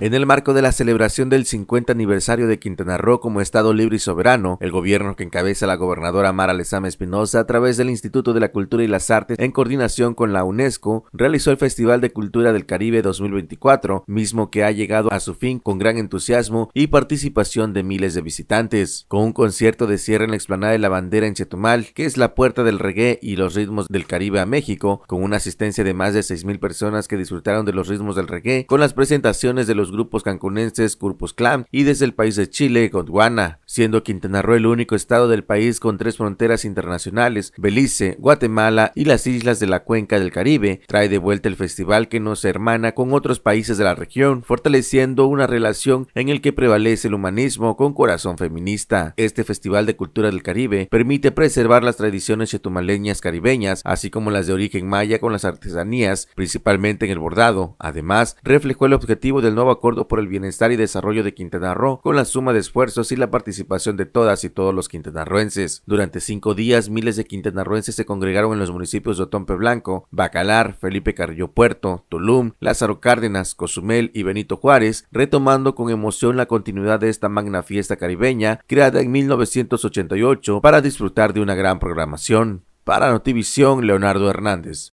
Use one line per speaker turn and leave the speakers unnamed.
En el marco de la celebración del 50 aniversario de Quintana Roo como Estado libre y soberano, el gobierno que encabeza la gobernadora Mara Lezama Espinosa a través del Instituto de la Cultura y las Artes en coordinación con la UNESCO realizó el Festival de Cultura del Caribe 2024, mismo que ha llegado a su fin con gran entusiasmo y participación de miles de visitantes, con un concierto de cierre en la explanada de la bandera en Chetumal, que es la puerta del reggae y los ritmos del Caribe a México, con una asistencia de más de 6.000 personas que disfrutaron de los ritmos del reggae, con las presentaciones de los grupos cancunenses Curpus Clan y desde el país de Chile Gondwana. siendo Quintana Roo el único estado del país con tres fronteras internacionales, Belice, Guatemala y las islas de la cuenca del Caribe, trae de vuelta el festival que nos hermana con otros países de la región, fortaleciendo una relación en el que prevalece el humanismo con corazón feminista. Este Festival de Cultura del Caribe permite preservar las tradiciones chetumaleñas caribeñas, así como las de origen maya con las artesanías, principalmente en el bordado. Además, reflejó el objetivo del nuevo acuerdo por el bienestar y desarrollo de Quintana Roo con la suma de esfuerzos y la participación de todas y todos los quintanarroenses. Durante cinco días, miles de quintanarroenses se congregaron en los municipios de Otompe Blanco, Bacalar, Felipe Carrillo Puerto, Tulum, Lázaro Cárdenas, Cozumel y Benito Juárez, retomando con emoción la continuidad de esta magna fiesta caribeña creada en 1988 para disfrutar de una gran programación. Para Notivisión, Leonardo Hernández.